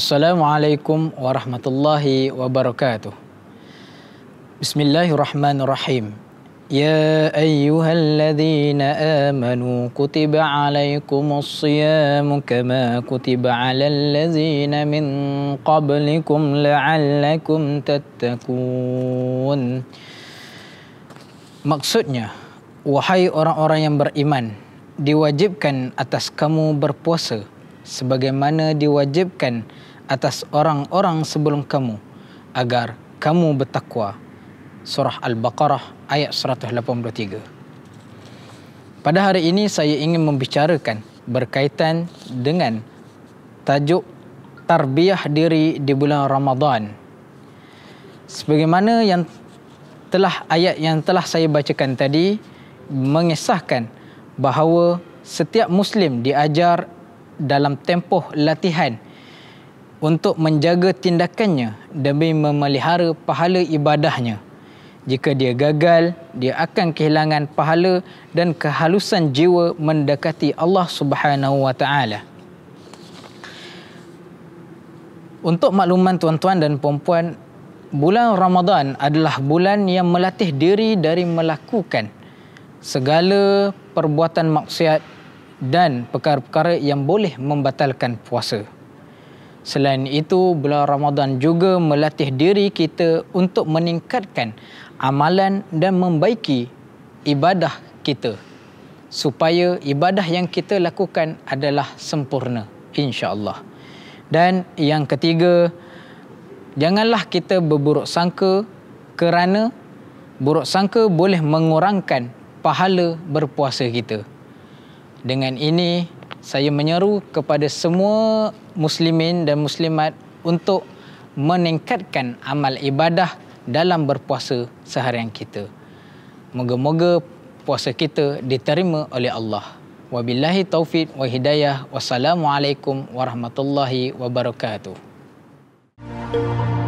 Assalamualaikum warahmatullahi wabarakatuh. Bismillahirrahmanirrahim. Ya ayyuhalladzina amanu kutiba alaikumus siyam kama kutiba alal ladzina min qablikum la'allakum tattaqun. Maksudnya, wahai orang-orang yang beriman, diwajibkan atas kamu berpuasa sebagaimana diwajibkan atas orang-orang sebelum kamu agar kamu bertakwa. Surah Al-Baqarah ayat 183. Pada hari ini saya ingin membicarakan berkaitan dengan tajuk tarbiyah diri di bulan Ramadan. Sebagaimana yang telah ayat yang telah saya bacakan tadi mengesahkan bahawa setiap muslim diajar dalam tempoh latihan untuk menjaga tindakannya demi memelihara pahala ibadahnya. Jika dia gagal, dia akan kehilangan pahala dan kehalusan jiwa mendekati Allah Subhanahu wa taala. Untuk makluman tuan-tuan dan puan-puan, bulan Ramadan adalah bulan yang melatih diri dari melakukan segala perbuatan maksiat dan perkara-perkara yang boleh membatalkan puasa. Selain itu, bulan Ramadan juga melatih diri kita untuk meningkatkan amalan dan membaiki ibadah kita supaya ibadah yang kita lakukan adalah sempurna insya-Allah. Dan yang ketiga, janganlah kita berburuk sangka kerana buruk sangka boleh mengurangkan pahala berpuasa kita. Dengan ini, saya menyeru kepada semua muslimin dan muslimat untuk meningkatkan amal ibadah dalam berpuasa seharian kita. Moga-moga puasa kita diterima oleh Allah. Wabillahi taufik wa hidayah. Wassalamualaikum warahmatullahi wabarakatuh. Thank you.